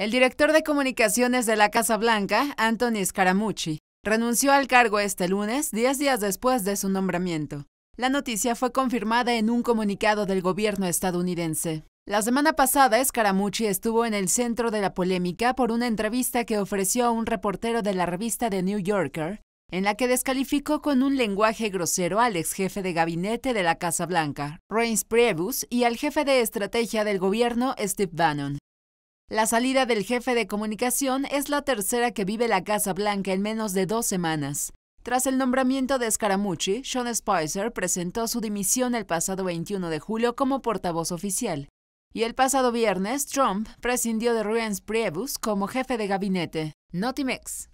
El director de comunicaciones de la Casa Blanca, Anthony Scaramucci, renunció al cargo este lunes, diez días después de su nombramiento. La noticia fue confirmada en un comunicado del gobierno estadounidense. La semana pasada, Scaramucci estuvo en el centro de la polémica por una entrevista que ofreció a un reportero de la revista The New Yorker, en la que descalificó con un lenguaje grosero al ex jefe de gabinete de la Casa Blanca, Reince Priebus, y al jefe de estrategia del gobierno, Steve Bannon. La salida del jefe de comunicación es la tercera que vive la Casa Blanca en menos de dos semanas. Tras el nombramiento de Scaramucci, Sean Spicer presentó su dimisión el pasado 21 de julio como portavoz oficial. Y el pasado viernes, Trump prescindió de Ruens Priebus como jefe de gabinete. Notimex.